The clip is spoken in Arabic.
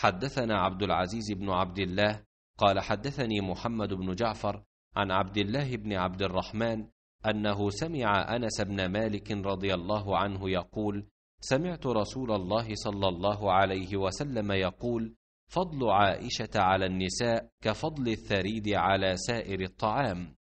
حدثنا عبد العزيز بن عبد الله قال حدثني محمد بن جعفر عن عبد الله بن عبد الرحمن انه سمع انس بن مالك رضي الله عنه يقول سمعت رسول الله صلى الله عليه وسلم يقول فضل عائشه على النساء كفضل الثريد على سائر الطعام